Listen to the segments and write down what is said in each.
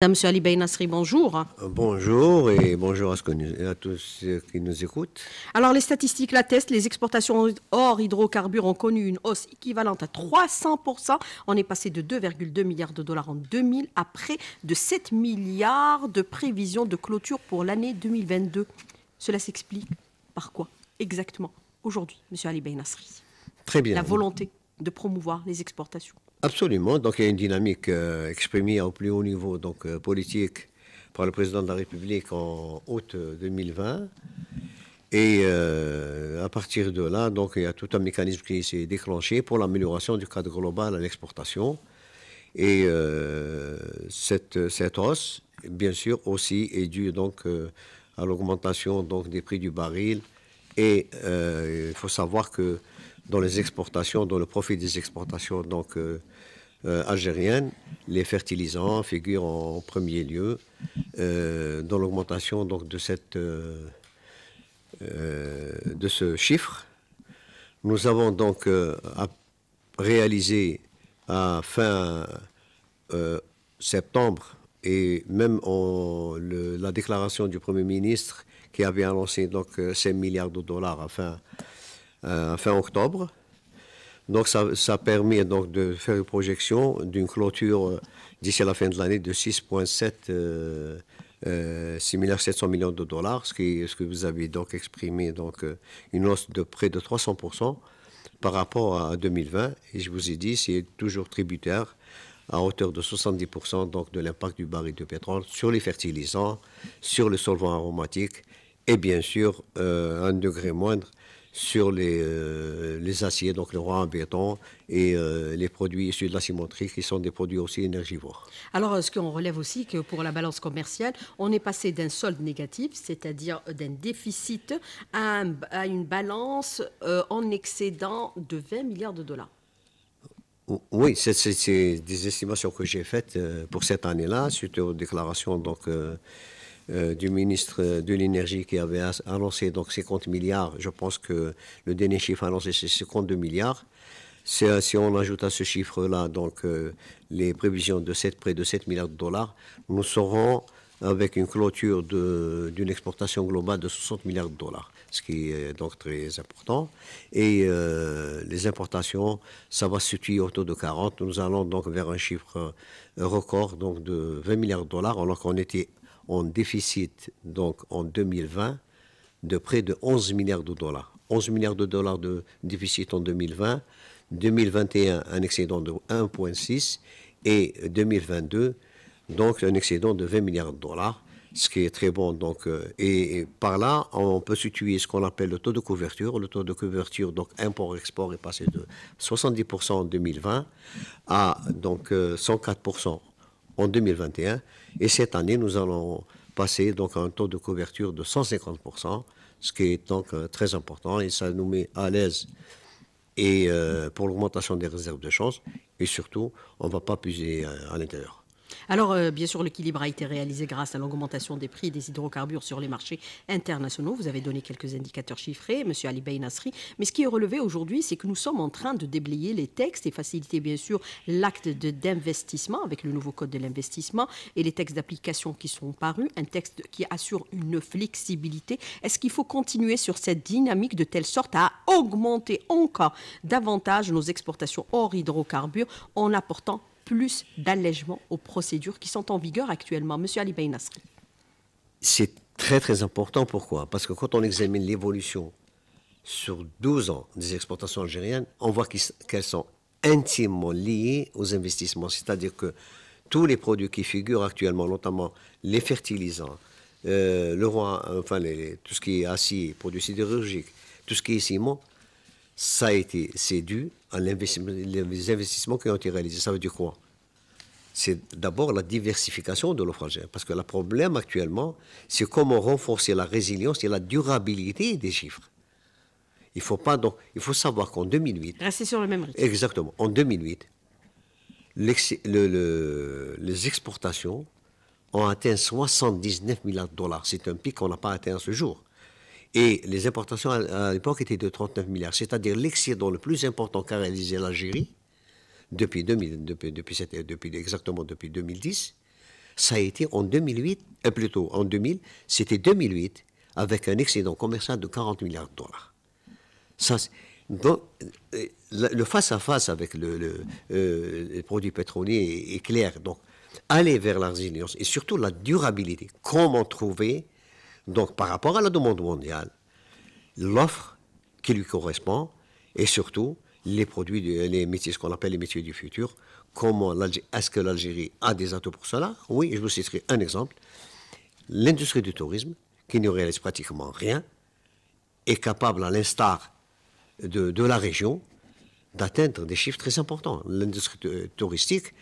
M. Ali Nasri, bonjour. Euh, bonjour et bonjour à, à, tous ceux qui nous écoutent. Alors les statistiques l'attestent, les exportations hors hydrocarbures ont connu une hausse équivalente à 300%. On est passé de 2,2 milliards de dollars en 2000 à près de 7 milliards de prévisions de clôture pour l'année 2022. Cela s'explique par quoi exactement aujourd'hui, Monsieur Ali Nasri Très bien. La volonté de promouvoir les exportations. Absolument. Donc il y a une dynamique euh, exprimée au plus haut niveau donc, euh, politique par le président de la République en août 2020. Euh, Et à partir de là, donc, il y a tout un mécanisme qui s'est déclenché pour l'amélioration du cadre global à l'exportation. Et cette, cette, hausse, bien sûr, aussi est due donc, à l'augmentation donc, des prix du baril. Et il faut savoir que dans les exportations, dans le profit des exportations donc, euh, euh, algériennes, les fertilisants figurent en premier lieu euh, dans l'augmentation donc, de, cette, de ce chiffre. Nous avons donc réalisé à fin septembre et même la déclaration du Premier ministre qui avait annoncé donc 5 milliards de dollars à fin euh, fin octobre. Donc ça, permet donc de faire une projection d'une clôture euh, d'ici la fin de l'année de 6,7 euh, 700 euh, millions de dollars, ce, qui, que vous avez donc exprimé, donc une hausse de près de 300% par rapport à 2020. Et je vous ai dit, c'est toujours tributaire à hauteur de 70% donc de l'impact du baril de pétrole sur les fertilisants, sur les solvants aromatiques et bien sûr un degré moindre sur les, euh, les aciers, donc le roi en béton, et euh, les produits issus de la cimenterie, qui sont des produits aussi énergivores. Alors, euh, ce qu'on relève aussi, que pour la balance commerciale, on est passé d'un solde négatif, c'est-à-dire d'un déficit, à, une balance en excédent de 20 milliards de dollars. Oui, c'est des estimations que j'ai faites pour cette année-là, suite aux déclarations donc, euh, du ministre de l'Énergie qui avait annoncé donc 50 milliards. Je pense que le dernier chiffre annoncé, c'est 52 milliards. Si on ajoute à ce chiffre-là donc euh, les prévisions de 7, près de 7 milliards de dollars, nous serons avec une clôture d'une exportation globale de 60 milliards de dollars, ce qui est donc très important. Et euh, les importations, ça va se situer autour de 40. Nous allons donc vers un chiffre record donc de 20 milliards de dollars, alors qu'on était en déficit donc en 2020 de près de 11 milliards de dollars. 11 milliards de dollars de déficit en 2020, 2021 un excédent de 1,6 et 2022 donc un excédent de 20 milliards de dollars, ce qui est très bon. Donc euh, et, par là on peut situer ce qu'on appelle le taux de couverture. Le taux de couverture donc import-export est passé de 70% en 2020 à donc 104% euh, en 2021. Et cette année, nous allons passer donc à un taux de couverture de 150%, ce qui est donc euh, très important et ça nous met à l'aise et euh, pour l'augmentation des réserves de chance Et surtout, on ne va pas puiser euh, à l'intérieur. Alors, euh, bien sûr, l'équilibre a été réalisé grâce à l'augmentation des prix des hydrocarbures sur les marchés internationaux. Vous avez donné quelques indicateurs chiffrés, M. Ali Nasri. Mais ce qui est relevé aujourd'hui, c'est que nous sommes en train de déblayer les textes et faciliter, bien sûr, l'acte d'investissement avec le nouveau code de l'investissement et les textes d'application qui sont parus, un texte qui assure une flexibilité. Est-ce qu'il faut continuer sur cette dynamique de telle sorte à augmenter encore davantage nos exportations hors hydrocarbures en apportant plus d'allègements aux procédures qui sont en vigueur actuellement. Monsieur Ali Nasri. C'est très très important. Pourquoi Parce que quand on examine l'évolution sur 12 ans des exportations algériennes, on voit qu'elles sont intimement liées aux investissements. C'est-à-dire que tous les produits qui figurent actuellement, notamment les fertilisants, euh, le roi, enfin tout ce qui est acier, produits sidérurgiques, tout ce qui est ciment, ça a été, c'est dû les investissements qui ont été réalisés. Ça veut dire quoi c'est d'abord la diversification de l'offragère. Parce que le problème actuellement, c'est comment renforcer la résilience et la durabilité des chiffres. Il faut, pas, donc, il faut savoir qu'en 2008... Rester sur le même rythme. Exactement. En 2008, les exportations ont atteint 79 milliards de dollars. C'est un pic qu'on n'a pas atteint à ce jour. Et les importations à, l'époque étaient de 39 milliards, c'est-à-dire l'excédent le plus important qu'a réalisé l'Algérie depuis, depuis, depuis, exactement depuis 2010, ça a été en 2008, euh, plutôt en 2000, c'était 2008, avec un excédent commercial de 40 milliards de dollars. Ça, donc, euh, le face-à-face avec le, produit euh, les produits pétroliers est, est clair. Donc, aller vers la résilience et surtout la durabilité. Comment trouver donc par rapport à la demande mondiale, l'offre qui lui correspond et surtout les produits, les métiers, ce qu'on appelle les métiers du futur, comment est-ce que l'Algérie a des atouts pour cela Oui, je vous citerai un exemple. L'industrie du tourisme, qui ne réalise pratiquement rien, est capable, à l'instar de, de, la région, d'atteindre des chiffres très importants. L'industrie euh, touristique,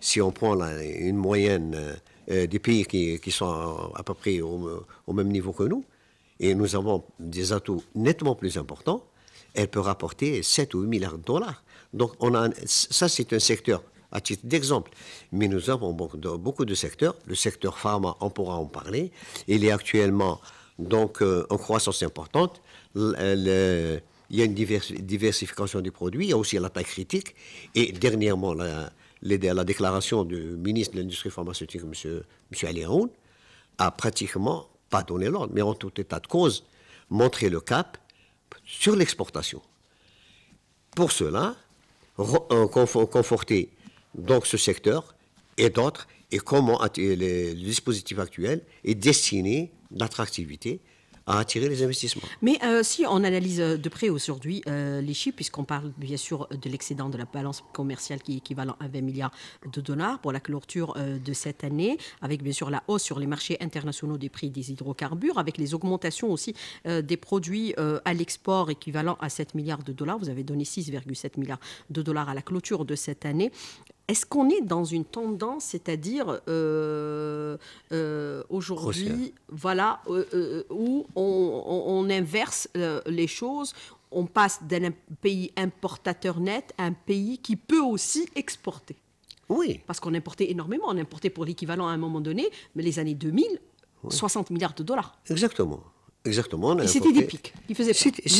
si, on prend une moyenne euh, euh, des pays qui, sont à peu près au, même niveau que nous, et nous avons des atouts nettement plus importants, elle peut rapporter 7 ou 8 milliards de dollars. Donc on a, ça, c'est un secteur à titre d'exemple. Mais nous avons beaucoup de secteurs. Le secteur pharma, on pourra en parler. Il est actuellement donc euh, en croissance importante. il y a une diversification des produits. Il y a aussi la taille critique. Et dernièrement, la, la déclaration du ministre de l'Industrie pharmaceutique, M. Monsieur, monsieur a pratiquement pas donné l'ordre, mais en tout état de cause, montré le cap sur l'exportation. Pour cela, euh, conforter donc ce secteur et d'autres, et comment le dispositif actuel est destiné d'attractivité à attirer les investissements. Mais euh, si on analyse euh, de près aujourd'hui euh, les chiffres, puisqu'on parle bien sûr de l'excédent de la balance commerciale qui est équivalent à 20 milliards de dollars pour la clôture de cette année, avec bien sûr la hausse sur les marchés internationaux des prix des hydrocarbures, avec les augmentations aussi des produits à l'export équivalent à 7 milliards de dollars. Vous avez donné 6,7 milliards de dollars à la clôture de cette année est-ce qu'on est dans une tendance, c'est-à-dire euh, euh, aujourd'hui, voilà, euh, où on, inverse les choses, on passe d'un pays importateur net à un pays qui peut aussi exporter. Oui. Parce qu'on importait énormément, on importait pour l'équivalent à un moment donné, mais les années 2000, 60 milliards de dollars. Exactement. Exactement. Et c'était des pics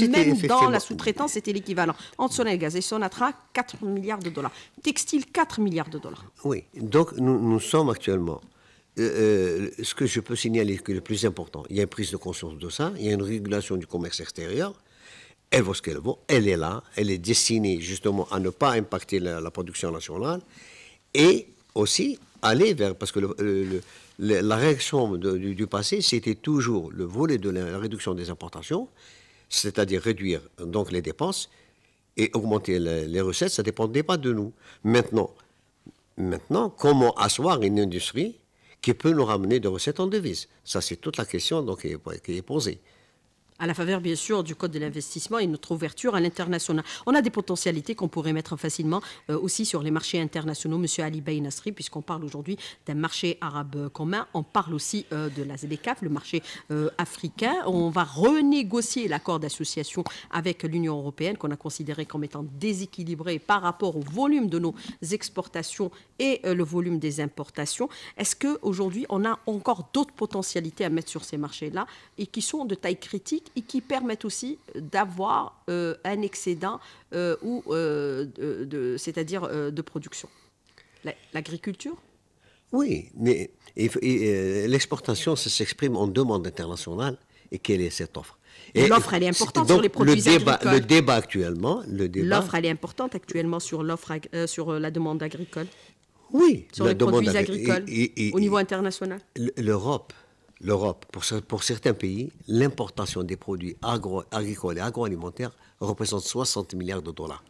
Même dans la sous-traitance, c'était l'équivalent. Entre gaz et Sonatra, 4 milliards de dollars. Textile, 4 milliards de dollars. Oui, donc nous, sommes actuellement... Euh, euh, ce que je peux signaler que le plus important, il y a une prise de conscience de ça, il y a une régulation du commerce extérieur, elle vaut ce qu'elle vaut, elle est là, elle est destinée justement à ne pas impacter la production nationale, et aussi aller vers, parce que la réaction du, passé, c'était toujours le volet de la réduction des importations, c'est-à-dire réduire donc les dépenses et augmenter les, recettes, ça ne dépendait pas de nous. Maintenant, maintenant, comment asseoir une industrie qui peut nous ramener des recettes en devises Ça, c'est toute la question donc, qui est posée à la faveur bien sûr du Code de l'investissement et notre ouverture à l'international. On a des potentialités qu'on pourrait mettre facilement euh, aussi sur les marchés internationaux, Monsieur Ali Bey Nasri, puisqu'on parle aujourd'hui d'un marché arabe commun. On parle aussi euh, de la ZDCAF, le marché euh, africain. On va renégocier l'accord d'association avec l'Union européenne qu'on a considéré comme étant déséquilibré par rapport au volume de nos exportations et le volume des importations. Est-ce qu'aujourd'hui, on a encore d'autres potentialités à mettre sur ces marchés-là et qui sont de taille critique et qui permettent aussi d'avoir euh, un excédent euh, ou euh, c'est-à-dire de production. L'agriculture Oui, mais l'exportation, ça s'exprime en demande internationale et quelle est cette offre L'offre, elle est importante sur les produits le débat, agricoles. Le débat actuellement, le débat... L'offre, elle est importante actuellement sur, l'offre, sur la demande agricole. Oui. Sur les produits agricoles, au niveau international. L'Europe l'Europe, pour, certains pays, l'importation des produits agricoles et agroalimentaires représente 60 milliards de dollars.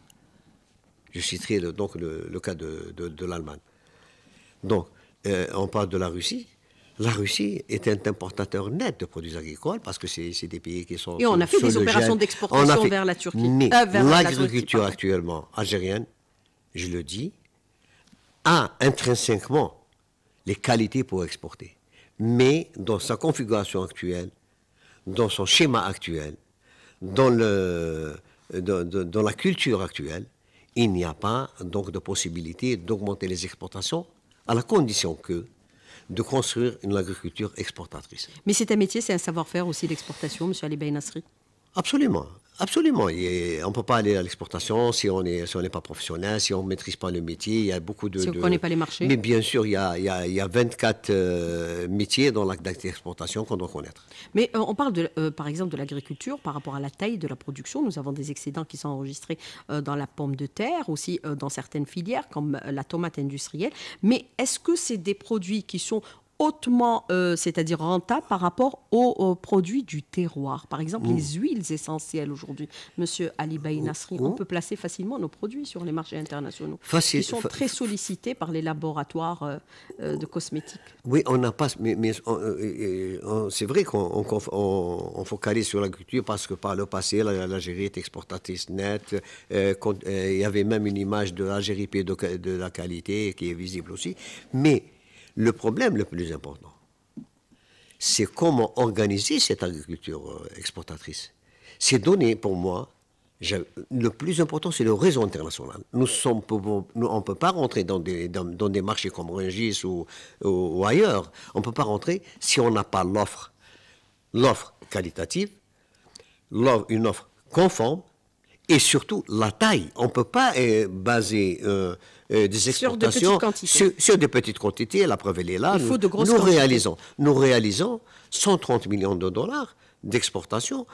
Je citerai donc le, cas de, l'Allemagne. Donc, euh, on parle de la Russie. La Russie est un importateur net de produits agricoles parce que c'est des pays qui sont. Et on a fait des opérations d'exportation vers la Turquie. Mais euh, l'agriculture actuellement algérienne, je le dis, a intrinsèquement les qualités pour exporter mais dans sa configuration actuelle, dans son schéma actuel, dans, la culture actuelle, il n'y a pas donc de possibilité d'augmenter les exportations à la condition que de construire une agriculture exportatrice. Mais c'est un métier, c'est un savoir-faire aussi d'exportation, M. Ali Nasri Absolument. Absolument. on ne peut pas aller à l'exportation si on n'est si pas professionnel, si on ne maîtrise pas le métier. Il y a beaucoup de. Si on ne connaît pas les marchés. Mais bien sûr, il y a, 24 euh, métiers dans l'acte d'exportation qu'on doit connaître. Mais euh, on parle de, euh, par exemple de l'agriculture par rapport à la taille de la production. Nous avons des excédents qui sont enregistrés dans la pomme de terre, aussi dans certaines filières comme la tomate industrielle. Mais est-ce que c'est des produits qui sont hautement, euh, c'est-à-dire rentable par rapport aux, produits du terroir. Par exemple, les mmh. huiles essentielles aujourd'hui. Monsieur Ali Baï mmh. Nasri, on mmh. peut placer facilement nos produits sur les marchés internationaux. Facile, Ils sont très sollicités par les laboratoires euh, euh, de cosmétiques. Oui, on n'a pas, mais, mais c'est vrai qu'on on, focalise sur l'agriculture parce que par le passé, l'Algérie est exportatrice nette. il y avait même une image de l'Algérie de, de la qualité qui est visible aussi. Mais le problème le plus important, c'est comment organiser cette agriculture euh, exportatrice. C'est donné pour moi, le plus important, c'est le réseau international. Nous on ne peut pas rentrer dans des, marchés comme Rungis ou, ailleurs. On ne peut pas rentrer si on n'a pas l'offre. L'offre qualitative, une offre conforme et surtout la taille. On ne peut pas euh, baser euh, euh, des exportations sur, des petites quantités. La preuve, elle est là. Il faut nous, de grosses réalisons, nous réalisons 130 millions de dollars d'exportation.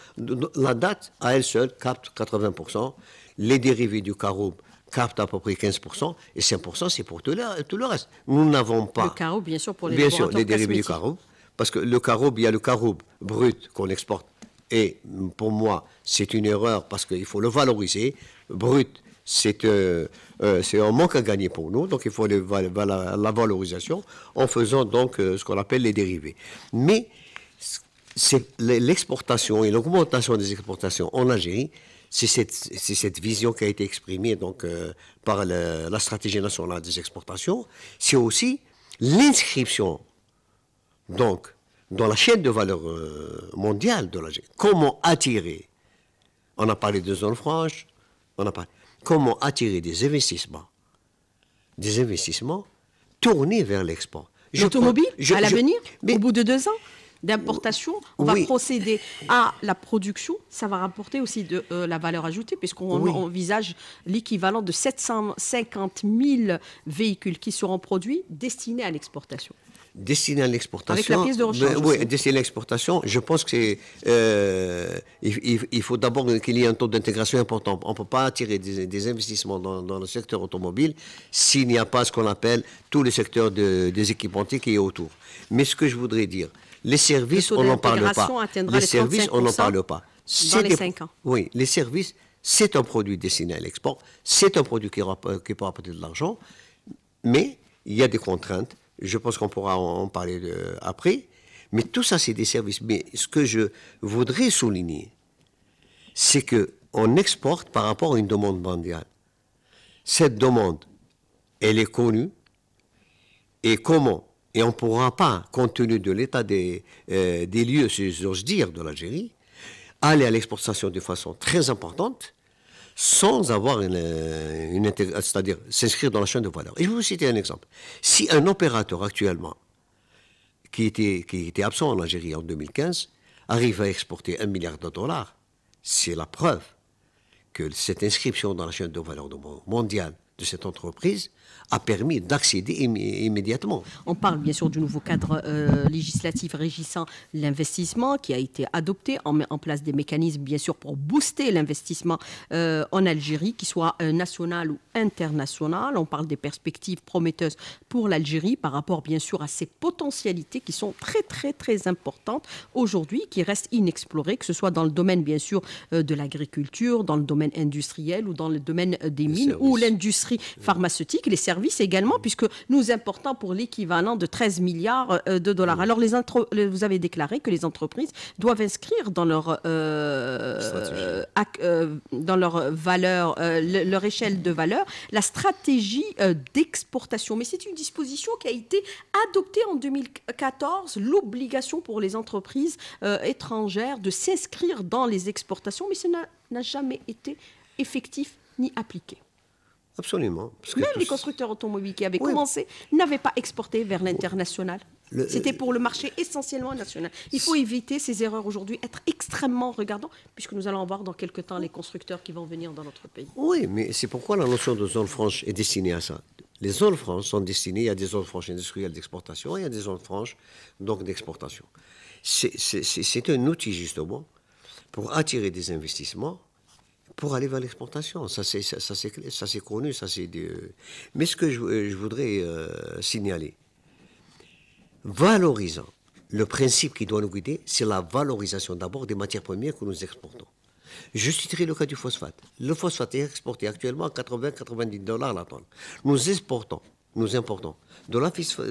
La date, à elle seule, capte 80%. Les dérivés du caroube captent à peu près 15%. Et 5%, c'est pour tout le, tout le, reste. Nous n'avons pas... Le caroube, bien sûr, pour les Bien sûr, les dérivés du caroube. Parce que le caroube, il y a le caroube brut qu'on exporte et pour moi, c'est une erreur parce qu'il faut le valoriser. Brut, c'est euh, euh, un manque à gagner pour nous, donc il faut la, valorisation en faisant donc euh, ce qu'on appelle les dérivés. Mais l'exportation et l'augmentation des exportations en Algérie, c'est cette, vision qui a été exprimée donc, par la stratégie nationale des exportations. C'est aussi l'inscription donc dans la chaîne de valeur euh, mondiale de la Comment attirer On a parlé de zones franches, on a parlé. Comment attirer des investissements Des investissements tournés vers l'export. L'automobile, à l'avenir, au bout de deux ans d'importation, on va procéder à la production, ça va rapporter aussi de euh, la valeur ajoutée, puisqu'on envisage l'équivalent de 750 000 véhicules qui seront produits destinés à l'exportation destiné à l'exportation. Ben, oui, destiné à l'exportation. Je pense que euh, il, faut d'abord qu'il y ait un taux d'intégration important. On ne peut pas attirer des, investissements dans, le secteur automobile s'il n'y a pas ce qu'on appelle tous les secteurs des équipementiers qui est autour. Mais ce que je voudrais dire, les services, on n'en parle pas. Les, services, on n'en parle pas. Dans les 5 ans. Oui, les services, c'est un produit destiné à l'export, c'est un produit qui, qui peut apporter de l'argent, mais il y a des contraintes je pense qu'on pourra en, parler euh, après. Mais tout ça, c'est des services. Mais ce que je voudrais souligner, c'est que on exporte par rapport à une demande mondiale. Cette demande, elle est connue. Et comment Et on ne pourra pas, compte tenu de l'état des, euh, des lieux, si j'ose dire, de l'Algérie, aller à l'exportation de façon très importante sans avoir une, euh, intégration, euh, c'est-à-dire s'inscrire dans la chaîne de valeur. Et je vais vous citer un exemple. Si un opérateur actuellement, qui était, qui était absent en Algérie en 2015, arrive à exporter un milliard de dollars, c'est la preuve que cette inscription dans la chaîne de valeur mondiale de cette entreprise a permis d'accéder immédiatement. On parle bien sûr du nouveau cadre euh, législatif régissant l'investissement qui a été adopté. On met en place des mécanismes bien sûr pour booster l'investissement euh, en Algérie, qu'il soit euh, national ou international. On parle des perspectives prometteuses pour l'Algérie par rapport bien sûr à ses potentialités qui sont très très très importantes aujourd'hui, qui restent inexplorées, que ce soit dans le domaine bien sûr de l'agriculture, dans le domaine industriel ou dans le domaine des mines, ou l'industrie pharmaceutiques, les services également, mm. puisque nous importons pour l'équivalent de 13 milliards euh, de dollars. Mm. Alors, les vous avez déclaré que les entreprises doivent inscrire dans leur, euh, euh, dans leur valeur, leur échelle de valeur, la stratégie d'exportation. Mais c'est une disposition qui a été adoptée en 2014, l'obligation pour les entreprises étrangères de s'inscrire dans les exportations, mais cela n'a jamais été effectif ni appliqué. Absolument. Parce Même les constructeurs automobiles qui avaient commencé n'avaient pas exporté vers l'international. Euh, C'était pour le marché essentiellement national. Il faut éviter ces erreurs aujourd'hui, être extrêmement regardant, puisque nous allons voir dans quelques temps les constructeurs qui vont venir dans notre pays. Oui, mais c'est pourquoi la notion de zone franche est destinée à ça. Les zones franches sont destinées, à des zones franches industrielles d'exportation, et à des zones franches donc d'exportation. C'est un outil justement pour attirer des investissements pour aller vers l'exportation. Ça, c'est, ça, ça c'est connu, ça c'est... Mais ce que je, euh, voudrais euh, signaler, valorisant, le principe qui doit nous guider, c'est la valorisation d'abord des matières premières que nous exportons. Je citerai le cas du phosphate. Le phosphate est exporté actuellement à 80-90 dollars la tonne. Nous exportons, nous importons de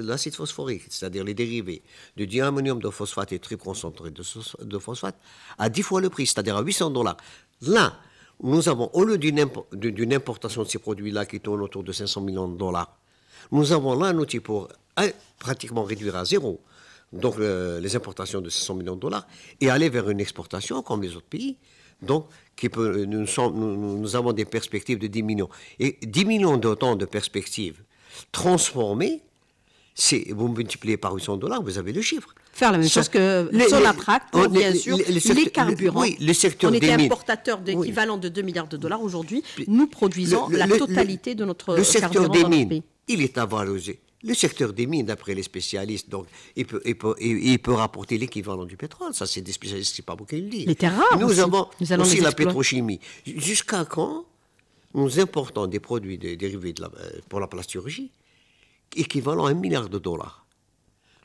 l'acide phosphorique, c'est-à-dire les dérivés du diammonium de phosphate et très concentré de, phosphate, à 10 fois le prix, c'est-à-dire à 800 dollars. Là nous avons, au lieu d'une importation de ces produits-là qui tourne autour de 500 millions de dollars, nous avons là un outil pour euh, pratiquement réduire à zéro donc, euh, les importations de 500 millions de dollars et aller vers une exportation comme les autres pays. Donc, qui peut, euh, nous, nous, avons des perspectives de 10 millions. Et 10 millions d'autant de perspectives transformées vous multipliez par 800 dollars, vous avez le chiffre. Faire la même chose que sur la bien sûr, les, carburants. oui, le secteur on était importateur d'équivalent de 2 milliards de dollars. Aujourd'hui, nous produisons la totalité de notre le secteur des mines, Il est avalosé. Le secteur des mines, d'après les spécialistes, donc, il, peut, rapporter l'équivalent du pétrole. Ça, c'est des spécialistes, c'est pas beaucoup qui le disent. Nous avons aussi la pétrochimie. Jusqu'à quand nous importons des produits dérivés euh, pour la plasturgie équivalent à un milliard de dollars.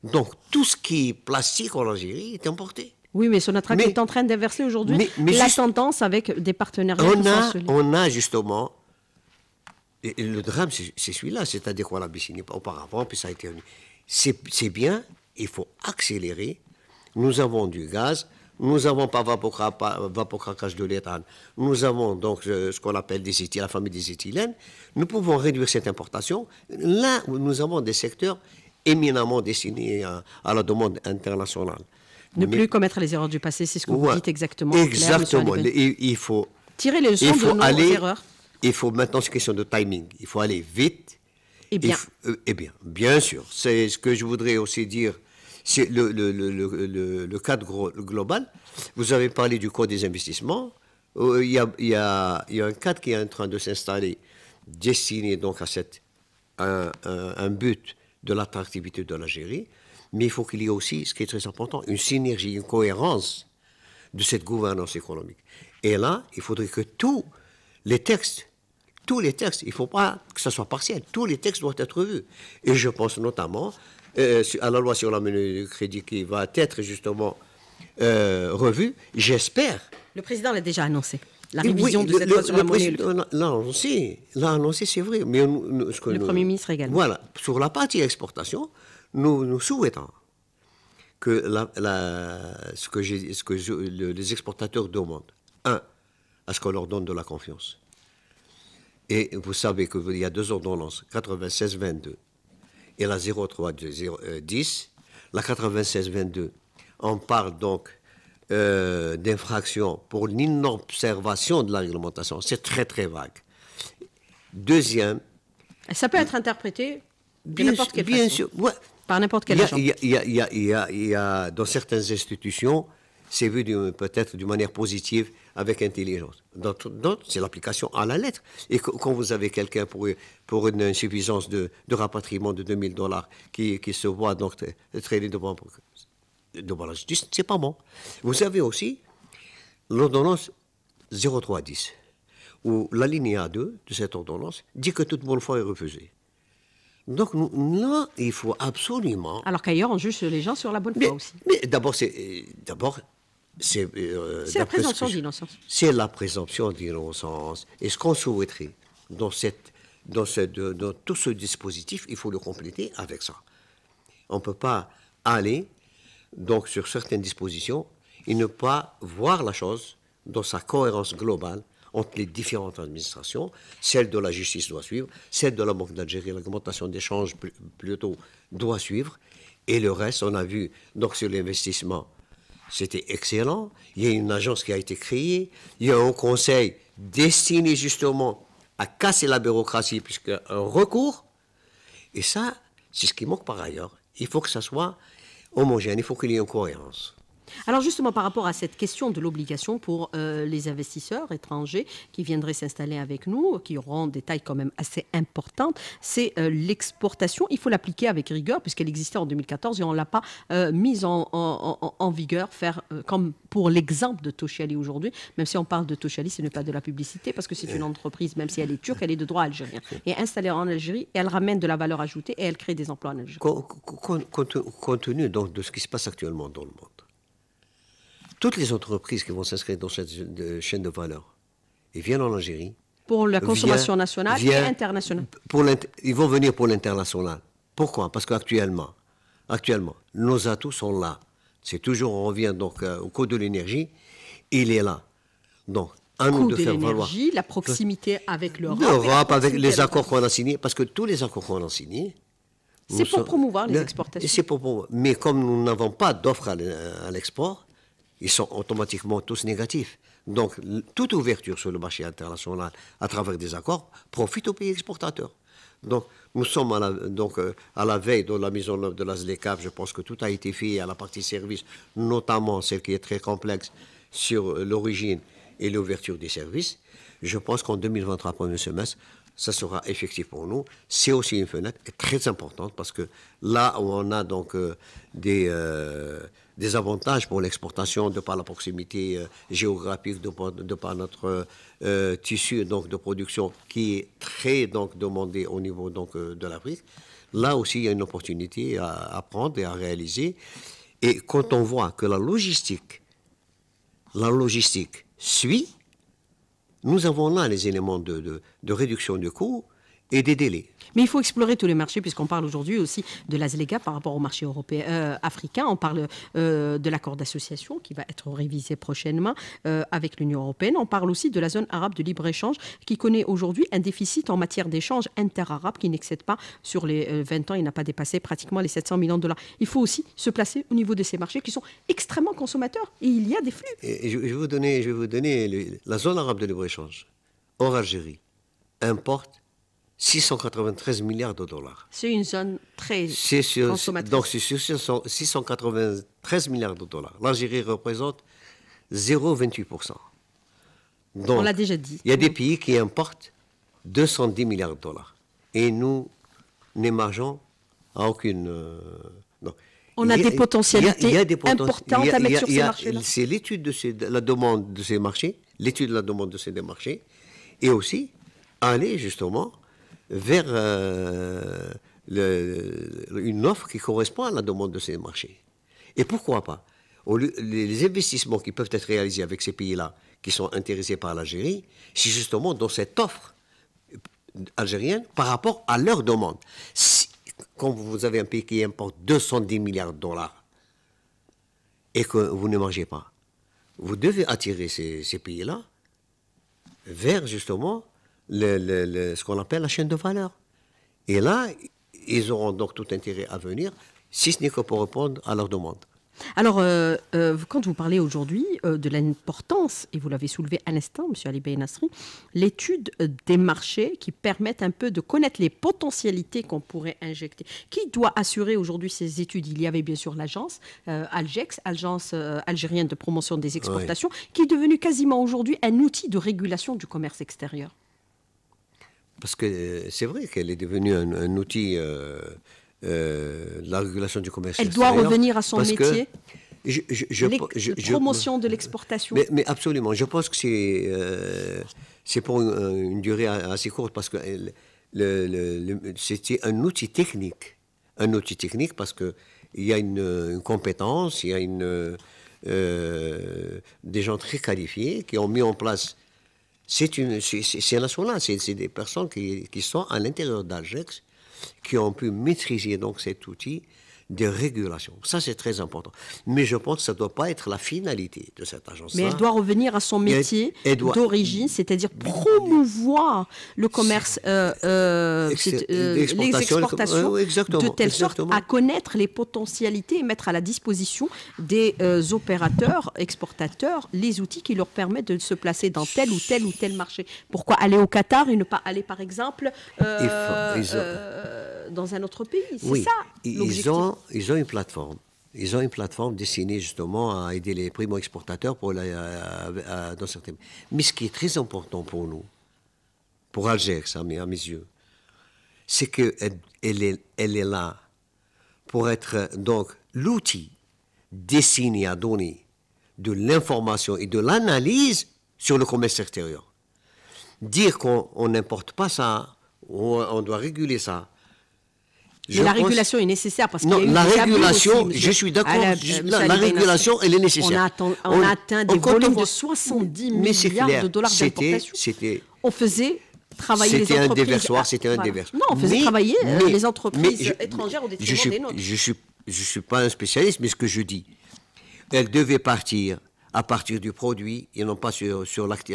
Donc tout ce qui est plastique en Algérie est importé. Oui, mais Sonatra est en train d'inverser aujourd'hui la tendance avec des partenaires. On a, on a justement. le drame, c'est celui-là, c'est-à-dire qu'on l'a auparavant, puis ça a été. C'est bien, il faut accélérer. Nous avons du gaz, nous n'avons pas vaporacage de l'éthane. Nous avons donc euh, ce qu'on appelle des la famille des éthylènes. Nous pouvons réduire cette importation. Là nous avons des secteurs éminemment destinés à, la demande internationale. Ne plus commettre les erreurs du passé, c'est ce que vous dites exactement. Exactement. il, faut tirer les leçons de nos erreurs. Il faut maintenant, c'est question de timing. Il faut aller vite. Et eh bien. et euh, eh bien, bien sûr. C'est ce que je voudrais aussi dire c'est le, le, cadre global. Vous avez parlé du code des investissements. Euh, il y a, un cadre qui est en train de s'installer, destiné donc à cette, un, but de l'attractivité de l'Algérie. Mais il faut qu'il y ait aussi, ce qui est très important, une synergie, une cohérence de cette gouvernance économique. Et là, il faudrait que tous les textes, tous les textes, il ne faut pas que ce soit partiel, tous les textes doivent être vus. Et je pense notamment euh, euh, à la loi sur la monnaie du crédit qui va être justement euh, revue, j'espère. Le président l'a déjà annoncé la révision de cette loi sur la monnaie. L'a annoncé, l'a annoncé, c'est vrai. Mais ce que le Premier ministre également. Voilà, sur la partie exportation, nous, souhaitons que, ce que, les exportateurs demandent, un, à ce qu'on leur donne de la confiance. Et vous savez qu'il y a deux ordonnances, 96-22 et la 0310, euh, la 9622. On parle donc euh, d'infraction pour l'inobservation de la réglementation. C'est très très vague. Deuxième. Ça peut être interprété par n'importe quelle bien Sûr, Par n'importe quel Il y, y a, dans certaines institutions c'est vu peut-être d'une manière positive, avec intelligence. D'autres, c'est l'application à la lettre. Et quand vous avez quelqu'un pour, pour une insuffisance de, rapatriement de 2000 dollars qui, se voit donc traîner devant, devant la justice, c'est pas bon. Vous avez aussi l'ordonnance 0310, où la lignée A2 de cette ordonnance dit que toute bonne foi est refusée. Donc là, il faut absolument... Alors qu'ailleurs, on juge les gens sur la bonne foi aussi. Mais d'abord, c'est, d'abord euh, C'est la, présomption d'innocence. C'est la présomption d'innocence. Et ce qu'on souhaiterait dans, tout ce dispositif, il faut le compléter avec ça. On ne peut pas aller donc sur certaines dispositions et ne pas voir la chose dans sa cohérence globale entre les différentes administrations. Celle de la justice doit suivre, celle de la Banque d'Algérie, l'augmentation des changes, plutôt doit suivre. Et le reste, on a vu donc sur l'investissement c'était excellent. Il y a une agence qui a été créée. Il y a un conseil destiné justement à casser la bureaucratie, puisque un recours. Et ça, c'est ce qui manque par ailleurs. Il faut que ça soit homogène, il faut qu'il y ait une cohérence. Alors justement, par rapport à cette question de l'obligation pour euh, les investisseurs étrangers qui viendraient s'installer avec nous, qui auront des tailles quand même assez importantes, c'est euh, l'exportation. Il faut l'appliquer avec rigueur puisqu'elle existait en 2014 et on ne l'a pas euh, mise en, vigueur, faire comme pour l'exemple de Toshali aujourd'hui, même si on parle de Toshali, ce n'est pas de la publicité parce que c'est une entreprise, même si elle est turque, elle est de droit algérien. Et installée en Algérie, elle ramène de la valeur ajoutée et elle crée des emplois en Algérie. Compte, tenu donc de ce qui se passe actuellement dans le monde toutes les entreprises qui vont s'inscrire dans cette chaîne de valeur, et viennent en Algérie. Pour la consommation nationale et internationale. Pour ils vont venir pour l'international. Pourquoi Parce qu'actuellement, actuellement, nos atouts sont là. C'est toujours, on revient donc euh, au coût de l'énergie, il est là. Donc, à nous de, faire valoir. La proximité avec l'Europe. L'Europe, avec les accords qu'on a signés, parce que tous les accords qu'on a signés. C'est pour promouvoir les exportations. C'est pour Mais comme nous n'avons pas d'offres à l'export, ils sont automatiquement tous négatifs. Donc, toute ouverture sur le marché international à travers des accords profite aux pays exportateurs. Donc, nous sommes à la, donc, euh, à la veille de la mise en œuvre de la ZLECAF. Je pense que tout a été fait à la partie service, notamment celle qui est très complexe sur euh, l'origine et l'ouverture des services. Je pense qu'en 2023, premier semestre, ça sera effectif pour nous. C'est aussi une fenêtre très importante parce que là où on a donc euh, des des avantages pour l'exportation de par la proximité euh, géographique, de, de, par notre euh, tissu donc, de production qui est très donc, demandé au niveau donc, euh, de l'Afrique. Là aussi, il y a une opportunité à, prendre et à réaliser. Et quand on voit que la logistique, la logistique suit, nous avons là les éléments de, de, de réduction de coûts et des délais. Mais il faut explorer tous les marchés, puisqu'on parle aujourd'hui aussi de l'ASLEGA par rapport au marché européen, euh, africain. On parle euh, de l'accord d'association qui va être révisé prochainement euh, avec l'Union européenne. On parle aussi de la zone arabe de libre-échange qui connaît aujourd'hui un déficit en matière d'échange inter-arabe qui n'excède pas sur les 20 ans, il n'a pas dépassé pratiquement les 700 millions de dollars. Il faut aussi se placer au niveau de ces marchés qui sont extrêmement consommateurs et il y a des flux. Et je, vais vous donner, je vous la zone arabe de libre-échange. En Algérie importe 693 milliards de dollars. C'est une zone très consommatrice. Donc, c'est sur 693 milliards de dollars. L'Algérie représente 0,28%. On l'a déjà dit. Il y a des pays qui importent 210 milliards de dollars. Et nous n'émergeons à aucune... Euh, On a, des potentialités importantes à mettre sur ces marchés-là. C'est l'étude de la demande de ces marchés, l'étude de la demande de ces marchés, et aussi aller justement vers euh, une offre qui correspond à la demande de ces marchés. Et pourquoi pas les investissements qui peuvent être réalisés avec ces pays-là, qui sont intéressés par l'Algérie, c'est justement dans cette offre algérienne par rapport à leur demande. Si, quand vous avez un pays qui importe 210 milliards de dollars et que vous ne mangez pas, vous devez attirer ces pays-là vers justement le, ce qu'on appelle la chaîne de valeur. Et là, ils auront donc tout intérêt à venir, si ce n'est que pour répondre à leurs demandes. Alors, euh, euh, quand vous parlez aujourd'hui euh, de l'importance, et vous l'avez soulevé à l'instant, M. Ali Nasri l'étude des marchés qui permettent un peu de connaître les potentialités qu'on pourrait injecter. Qui doit assurer aujourd'hui ces études Il y avait bien sûr l'agence Algex, Agence algérienne de promotion des exportations, qui est devenue quasiment aujourd'hui un outil de régulation du commerce extérieur. Parce que euh, c'est vrai qu'elle est devenue un, outil euh, euh, de la régulation du commerce. Elle doit revenir à son métier. Je, je, je, promotion de l'exportation. Mais, absolument, je pense que c'est c'est pour une, durée assez courte parce que c'était un outil technique, un outil technique parce que il y a une, compétence, il y a une des gens très qualifiés qui ont mis en place c'est une, c'est là. c'est des personnes qui, qui sont à l'intérieur d'Algex, qui ont pu maîtriser donc cet outil des régulations. Ça, c'est très important. Mais je pense que ça ne doit pas être la finalité de cette agence. Mais elle doit revenir à son métier d'origine, c'est-à-dire mmh. promouvoir le commerce, euh, euh, euh, les exportations, de telle sorte à connaître les potentialités et mettre à la disposition des opérateurs, exportateurs, les outils qui leur permettent de se placer dans tel ou tel ou tel marché. Pourquoi aller au Qatar et ne pas aller, par exemple, dans un autre pays C'est ça l'objectif ils ont une plateforme. Ils ont une plateforme destinée justement à aider les primo-exportateurs pour dans certains... Mais ce qui est très important pour nous, pour Alger ça, à mes yeux, c'est qu'elle elle est, là pour être donc l'outil destiné à donner de l'information et de l'analyse sur le commerce extérieur. Dire qu'on n'importe pas ça, on doit réguler ça, la régulation est nécessaire parce qu'il y a eu la régulation, je suis d'accord. La, euh, régulation, elle est nécessaire. On a, atteint, on, atteint des volumes de 70 milliards de dollars d'importation. On faisait travailler les entreprises. C'était un déversoir, c'était un déversoir. Non, on faisait travailler euh, les entreprises étrangères au détriment je des nôtres. Je ne suis, pas un spécialiste, mais ce que je dis, elles devait partir à partir du produit et non pas sur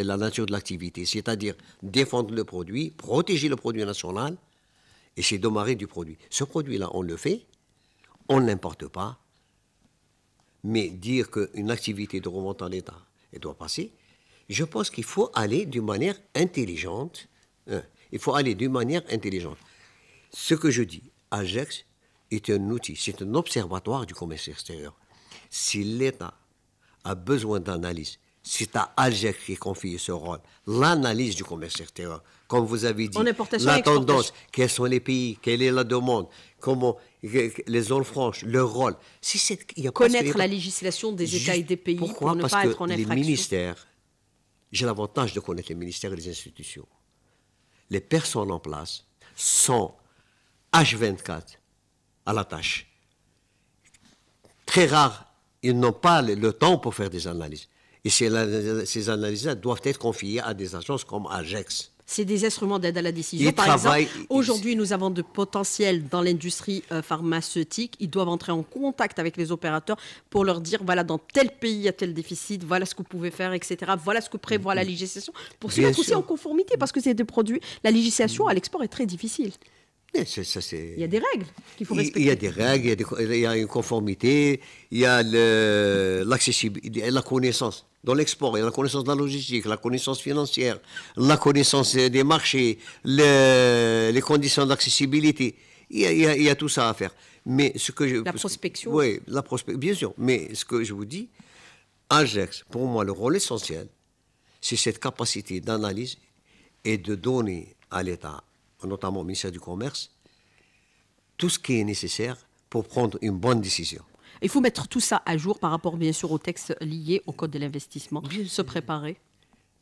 la nature de l'activité, c'est-à-dire défendre le produit, protéger le produit national, et c'est démarrer du produit. Ce produit-là, on le fait, on n'importe pas, mais dire qu'une activité de remonte en état elle doit passer, je pense qu'il faut aller d'une manière intelligente. Hein, il faut aller d'une manière intelligente. Ce que je dis, Ajax est un outil, c'est un observatoire du commerce extérieur. Si l'État a besoin d'analyse, c'est à Ajax qui confie ce rôle, l'analyse du commerce extérieur comme vous avez dit. La tendance, quels sont les pays, quelle est la demande, comment les zones franches, leur rôle. Connaître la législation des États et des pays pour ne pas être en infraction. Les ministères, j'ai l'avantage de connaître les ministères et les institutions. Les personnes en place sont H24 à la tâche. Très rare, ils n'ont pas le temps pour faire des analyses. Et ces, analyses doivent être confiées à des agences comme AGEX c'est des instruments d'aide à la décision. Par exemple, aujourd'hui, nous avons de potentiel dans l'industrie euh, pharmaceutique. Ils doivent entrer en contact avec les opérateurs pour leur dire, voilà, dans tel pays, il y a tel déficit, voilà ce que vous pouvez faire, etc. Voilà ce que prévoit la mm-hmm. législation pour se mettre aussi en conformité parce que c'est des produits, la législation à l'export est très difficile. il y a des règles qu'il faut respecter. Il y a des règles, il y a, une conformité, il y a l'accessibilité, la connaissance dans l'export, il y a la connaissance de la logistique, la connaissance financière, la connaissance des marchés, les, conditions d'accessibilité. Il, y, a, tout ça à faire. Mais ce que la prospection. Oui, la prospection, bien sûr. Mais ce que je vous dis, Ajax, pour moi, le rôle essentiel, c'est cette capacité d'analyse et de donner à l'État, notamment au ministère du Commerce, tout ce qui est nécessaire pour prendre une bonne décision. Il faut mettre tout ça à jour par rapport, bien sûr, aux textes liés au code de l'investissement, se préparer.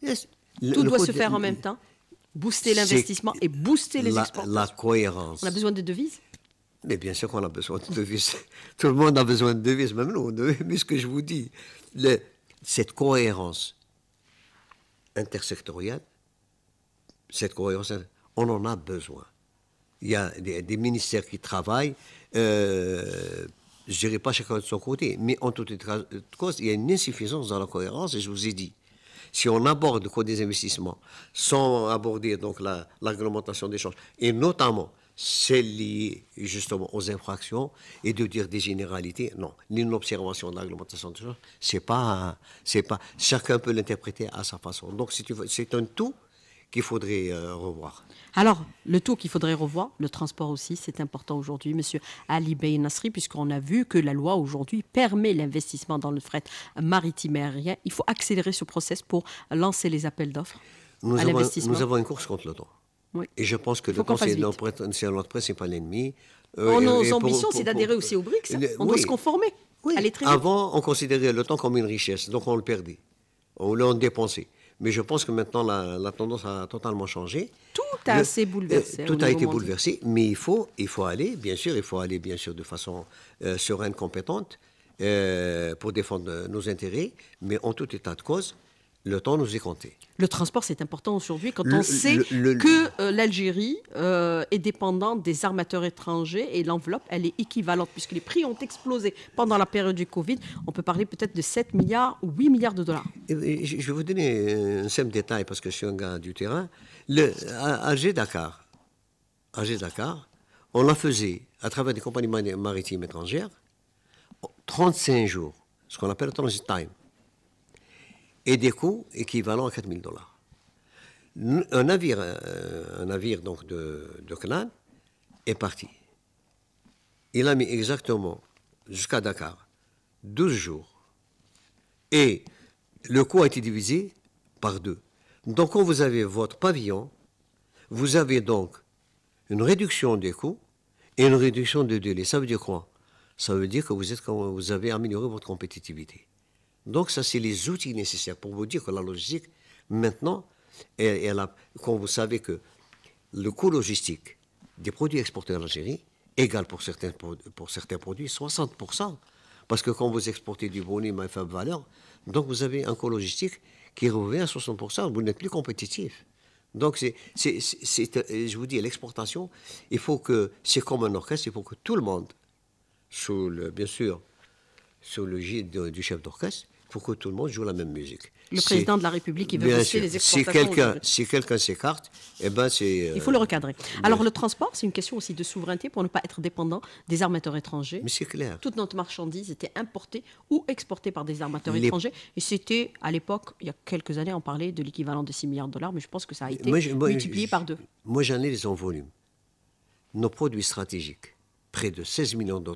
tout doit se faire en même temps. Booster l'investissement et booster les la, exportations. La cohérence. On a besoin de devises Mais bien sûr qu'on a besoin de devises. tout le monde a besoin de devises, même nous. Mais ce que je vous dis, le, cette cohérence intersectorielle, cette cohérence, on en a besoin. Il y a des, ministères qui travaillent. Euh, je ne dirais pas chacun de son côté, mais en toute cause, il y a une insuffisance dans la cohérence, et je vous ai dit, si on aborde le des investissements sans aborder donc la, réglementation des changes, et notamment celle liée justement aux infractions, et de dire des généralités, non, l'inobservation de la des changes, c'est pas, c'est pas, chacun peut l'interpréter à sa façon. Donc c'est un tout qu'il faudrait euh, revoir. Alors, le taux qu'il faudrait revoir, le transport aussi, c'est important aujourd'hui, Monsieur Ali Bey Nasri, puisqu'on a vu que la loi aujourd'hui permet l'investissement dans le fret maritime et aérien. Il faut accélérer ce process pour lancer les appels d'offres nous l'investissement. Nous avons une course contre le temps. Et je pense que le Conseil de l'entreprise n'est pas l'ennemi. Euh, on oh, nos ambitions, c'est d'adhérer aussi au BRICS. on doit se conformer. Avant, on considérait le temps comme une richesse, donc on le perdait. On l'en dépensait. Mais je pense que maintenant, la, tendance a totalement changé. Tout a assez bouleversé. Euh, tout a été bouleversé, mais il faut, il faut aller, bien sûr, il faut aller, bien sûr, de façon euh, sereine, compétente, euh, pour défendre nos intérêts, mais en tout état de cause, le temps nous est compté. Le transport, c'est important aujourd'hui quand on sait que euh, l'Algérie euh, est dépendante des armateurs étrangers et l'enveloppe, elle est équivalente puisque les prix ont explosé pendant la période du Covid. On peut parler peut-être de 7 milliards ou 8 milliards de dollars. je vais vous donner un simple détail parce que je suis un gars du terrain. Le, Alger-Dakar, Alger-Dakar, on la faisait à travers des compagnies maritimes étrangères 35 jours, ce qu'on appelle le transit time et des coûts équivalents à 4000 dollars. Un navire, euh, un navire donc de, de est parti. Il a mis exactement jusqu'à Dakar 12 jours. Et le coût a été divisé par deux. Donc quand vous avez votre pavillon, vous avez donc une réduction des coûts et une réduction des délais. Ça veut dire quoi Ça veut dire que vous, êtes, vous avez amélioré votre compétitivité. Donc ça, c'est les outils nécessaires pour vous dire que la logistique, maintenant, quand vous savez que le coût logistique des produits exportés en Algérie égal pour certains, pour certains produits 60%. Parce que quand vous exportez du volume à faible valeur, donc vous avez un coût logistique qui revient à 60%, vous n'êtes plus compétitif. Donc, c'est, je vous dis, l'exportation, il faut que, c'est comme un orchestre, il faut que tout le monde, sous le, bien sûr, sous le gîte du chef d'orchestre, pour que tout le monde joue la même musique. Le président de la République, il veut aussi les exportations. Si quelqu'un si quelqu'un s'écarte, eh ben c'est... Euh, il faut le recadrer. Alors le transport, c'est une question aussi de souveraineté pour ne pas être dépendant des armateurs étrangers. Mais c'est clair. Toute notre marchandise était importée ou exportée par des armateurs étrangers. Et c'était, à l'époque, il y a quelques années, on parlait de l'équivalent de 6 milliards de dollars, mais je pense que ça a été multiplié par deux. Moi, j'en ai les en volume. Nos produits stratégiques, près de 16 millions de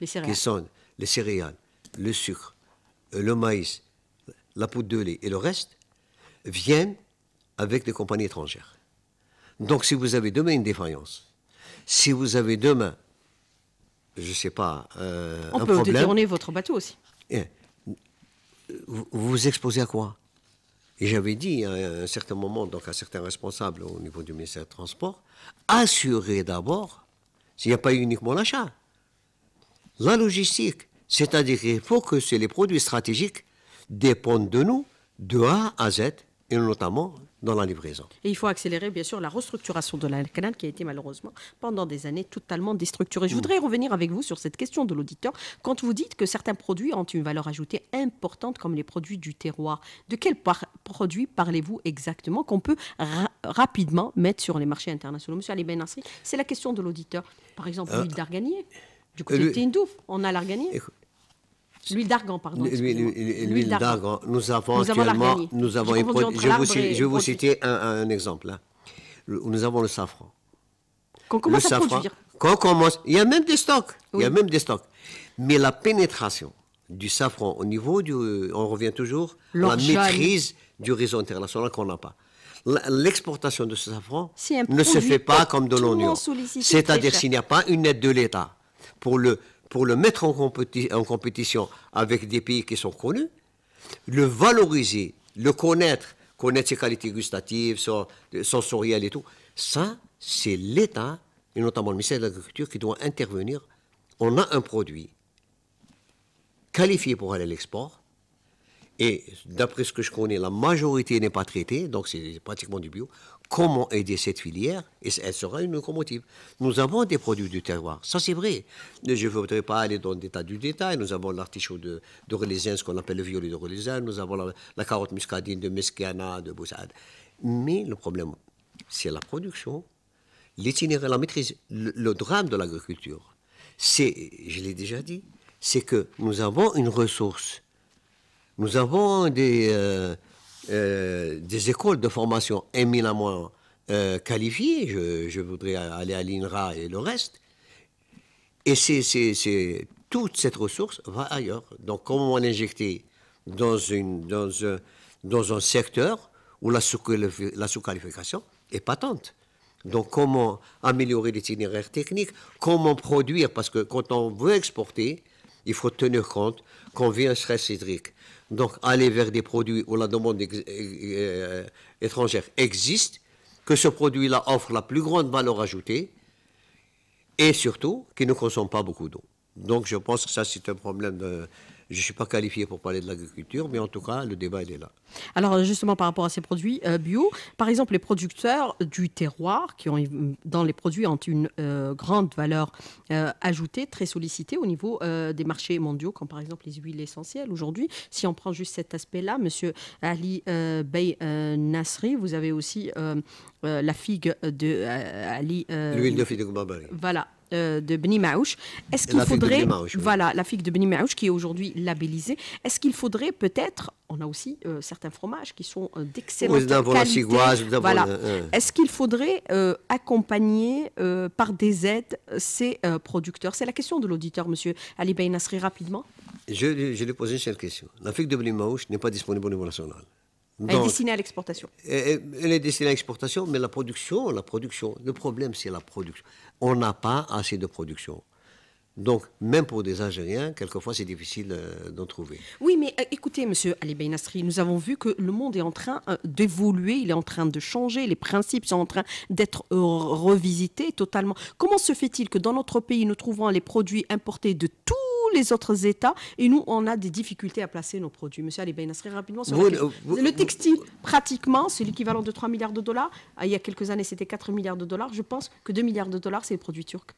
les céréales. les céréales, le sucre, le maïs, la poudre de lait et le reste viennent avec des compagnies étrangères. Donc si vous avez demain une défaillance, si vous avez demain, je ne sais pas, euh, problème... On peut détourner votre bateau aussi. Eh, vous vous exposez à quoi Et j'avais dit à un certain moment, donc à certains responsables au niveau du ministère des Transports, assurez d'abord, s'il n'y a pas uniquement l'achat, la logistique, c'est-à-dire qu'il faut que les produits stratégiques dépendent de nous de A à Z, et notamment dans la livraison. Et il faut accélérer, bien sûr, la restructuration de la canal qui a été malheureusement pendant des années totalement déstructurée. Je mm. voudrais revenir avec vous sur cette question de l'auditeur. Quand vous dites que certains produits ont une valeur ajoutée importante, comme les produits du terroir, de quels produits parlez-vous exactement qu'on peut rapidement mettre sur les marchés internationaux Monsieur Ali Benassri, c'est la question de l'auditeur. Par exemple, euh, l'huile d'arganier. Du côté euh, de Tindouf, on a l'arganier. L'huile d'argan, pardon. L'huile d'argan. Nous avons actuellement. nous avons je, je vais vous citer un, exemple. Hein. nous avons le safran. Qu'on commence à produire. Qu'on commence. Il y a même des stocks. Il y a même des stocks. Mais la pénétration du safran au niveau du. Euh, on revient toujours la maîtrise du réseau international qu'on n'a pas. L'exportation de ce safran ne se fait pas comme de l'oignon. C'est-à-dire s'il n'y a pas une aide de l'État pour le pour le mettre en, compétition avec des pays qui sont connus, le valoriser, le connaître, connaître ses qualités gustatives, sensorielles et tout. Ça, c'est l'État, et notamment le ministère de l'Agriculture, qui doit intervenir. On a un produit qualifié pour aller à l'export. Et d'après ce que je connais, la majorité n'est pas traitée, donc c'est pratiquement du bio comment aider cette filière et elle sera une locomotive. Nous avons des produits du terroir, ça c'est vrai. Je ne voudrais pas aller dans des tas du détail. Nous avons l'artichaut de, de ce qu'on appelle le violet de Relésien, nous avons la, carotte muscadine de Mescana, de Boussade. Mais le problème, c'est la production, l'itinéraire, la maîtrise, le, drame de l'agriculture. C'est, je l'ai déjà dit, c'est que nous avons une ressource. Nous avons des. Euh, euh, des écoles de formation éminemment euh, qualifiées, je, voudrais aller à l'INRA et le reste, et c'est, toute cette ressource va ailleurs. Donc comment l'injecter dans, dans, un, secteur où la, sous-qualification est patente donc comment améliorer l'itinéraire technique, comment produire, parce que quand on veut exporter, il faut tenir compte qu'on vit un stress hydrique, donc aller vers des produits où la demande euh, euh, étrangère existe, que ce produit-là offre la plus grande valeur ajoutée et surtout qu'il ne consomme pas beaucoup d'eau. Donc je pense que ça c'est un problème de, je ne suis pas qualifié pour parler de l'agriculture, mais en tout cas, le débat, il est là. Alors, justement, par rapport à ces produits euh, bio, par exemple, les producteurs du terroir, qui ont, dans les produits, ont une euh, grande valeur euh, ajoutée, très sollicitée au niveau des marchés mondiaux, comme par exemple les huiles essentielles aujourd'hui. Si on prend juste cet aspect-là, monsieur Ali Bey Nasri, vous avez aussi la figue de Ali. L'huile de figue de Voilà, euh, de Beni Maouch. Est-ce qu'il faudrait, voilà, la figue de Beni Maouch qui est aujourd'hui labellisée, est-ce qu'il faudrait peut-être, on a aussi euh, certains fromages qui sont euh, d'excellente qualité. Voilà. Est-ce qu'il faudrait accompagner par des aides ces producteurs C'est la question de l'auditeur, Monsieur Ali Beynasri, rapidement. Je, lui lui une seule question. La figue de Beni Maouch n'est pas disponible au niveau national. elle est destinée à l'exportation. Elle est destinée à l'exportation, mais la production, la production. Le problème, c'est la production on n'a pas assez de production. Donc, même pour des Algériens, quelquefois, c'est difficile euh, d'en trouver. Oui, mais euh, écoutez, monsieur Ali Nastri, nous avons vu que le monde est en train euh, d'évoluer, il est en train de changer, les principes sont en train d'être revisités totalement. Comment se fait-il que dans notre pays, nous trouvons les produits importés de tout les autres États. Et nous, on a des difficultés à placer nos produits. Monsieur Ali très rapidement, sur le textile, pratiquement, c'est l'équivalent de 3 milliards de dollars. Ah, il y a quelques années, c'était 4 milliards de dollars. Je pense que 2 milliards de dollars, c'est les produits turcs.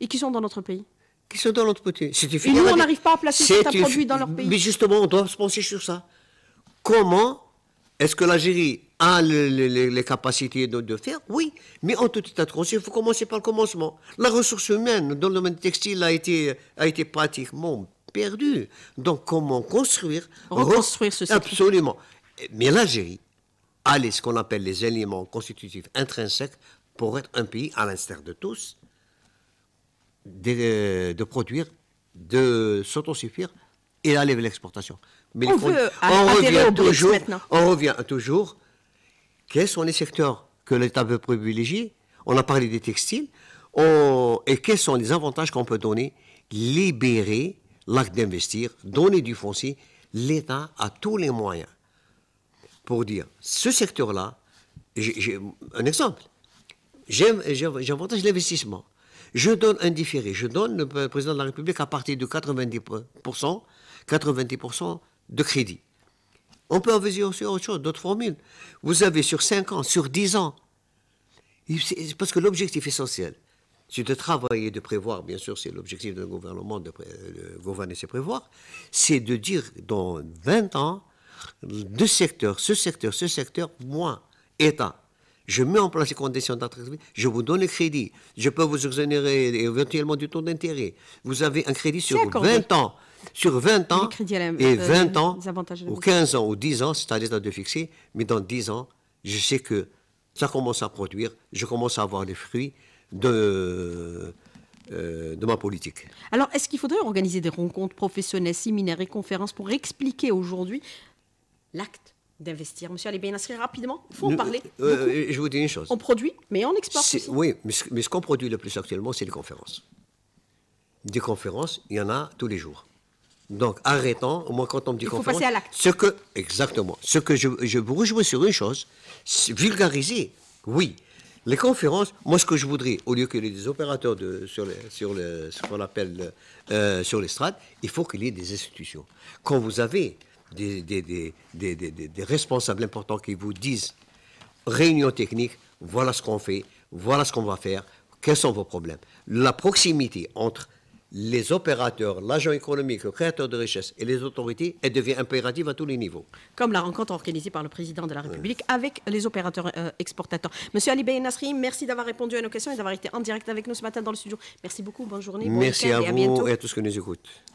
Et qui sont dans notre pays Qui sont dans notre côté. Et nous, on n'arrive pas à placer certains produits dans leur pays. Mais justement, on doit se pencher sur ça. Comment est-ce que l'Algérie a les, les, les capacités de, de, faire, oui, mais en tout état de cause, il faut commencer par le commencement. La ressource humaine dans le domaine textile a été, a été pratiquement perdue. Donc comment construire Reconstruire ce Absolument. Mais l'Algérie a les, ce qu'on appelle les éléments constitutifs intrinsèques pour être un pays, à l'instar de tous, de, euh, de produire, de s'autosuffire et d'aller vers l'exportation. Mais on, revient toujours, on revient toujours quels sont les secteurs que l'État veut privilégier On a parlé des textiles. Et quels sont les avantages qu'on peut donner Libérer l'acte d'investir, donner du foncier. L'État a tous les moyens pour dire ce secteur-là. J'ai un exemple. J'avantage l'investissement. Je donne un différé. Je donne le président de la République à partir de 90%, 90 de crédit. On peut envisager aussi autre chose, d'autres formules. Vous avez sur 5 ans, sur 10 ans. Parce que l'objectif essentiel, c'est de travailler, de prévoir, bien sûr, c'est l'objectif d'un gouvernement, de, gouverner, c'est prévoir, c'est de dire dans 20 ans, deux secteurs, ce secteur, ce secteur, moi, État, je mets en place les conditions d'attractivité, je vous donne le crédit, je peux vous exonérer éventuellement du taux d'intérêt. Vous avez un crédit sur 20 ans sur 20 ans, et 20 euh, ans, ou 15 ans, ou 10 ans, c'est à l'état de fixer, mais dans 10 ans, je sais que ça commence à produire, je commence à avoir les fruits euh, de, ma politique. Alors, est-ce qu'il faudrait organiser des rencontres professionnelles, séminaires et conférences pour expliquer aujourd'hui l'acte d'investir Monsieur Ali rapidement, il faut en parler. Euh, je vous dis une chose. On produit, mais on exporte aussi. Oui, mais ce qu'on produit le plus actuellement, c'est les conférences. Des conférences, il y en a tous les jours. Donc arrêtons, moins quand on me dit qu'on faut passer à l'acte. ce que exactement, ce que je, je vous rejoins sur une chose, vulgariser. Oui, les conférences, moi ce que je voudrais, au lieu qu'il y ait des opérateurs de, sur, les, sur le ce qu'on appelle euh, sur l'estrade, il faut qu'il y ait des institutions. Quand vous avez des, des, des, des responsables importants qui vous disent réunion technique, voilà ce qu'on fait, voilà ce qu'on va faire, quels sont vos problèmes. La proximité entre les opérateurs, l'agent économique, le créateur de richesse et les autorités, elle devient impérative à tous les niveaux. Comme la rencontre organisée par le président de la République avec les opérateurs euh, exportateurs. Monsieur Ali Nasri, merci d'avoir répondu à nos questions et d'avoir été en direct avec nous ce matin dans le studio. Merci beaucoup, bonne journée. Merci à vous et à, bientôt. et à tous ceux qui nous écoutent.